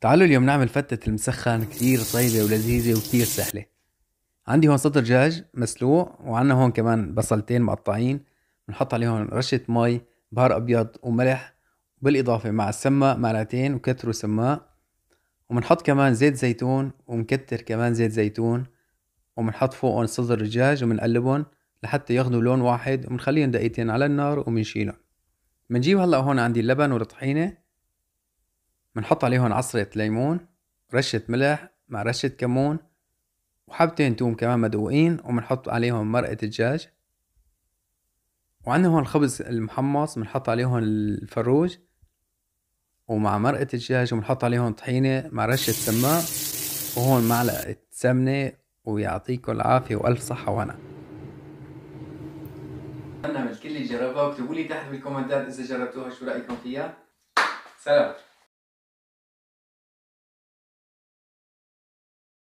تعالوا اليوم نعمل فتة المسخن كتير طيبة ولذيذة وكتير سهلة عندي هون صدر دجاج مسلوق وعنا هون كمان بصلتين مقطعين بنحط عليهم رشة مي بهار أبيض وملح بالإضافة مع السماء معلقتين وكتروا سماء وبنحط كمان زيت زيتون ومكتر كمان زيت زيتون وبنحط فوقهم صدر الدجاج وبنقلبهم لحتى ياخدوا لون واحد وبنخليهم دقيقتين على النار وبنشيلهم بنجيب هلا هون عندي اللبن والطحينة بنحط عليهم عصرة ليمون رشة ملح مع رشة كمون وحبتين توم كمان مدقوقين وبنحط عليهم مرقة الدجاج وعندنا هون الخبز المحمص بنحط عليهم الفروج ومع مرقة الدجاج وبنحط عليهم طحينة مع رشة سماء وهون معلقة سمنة ويعطيكم العافية وألف صحة وهنا أتمنى من الكل يجربها واكتبوا لي تحت بالكومنتات إذا جربتوها شو رأيكم فيها سلام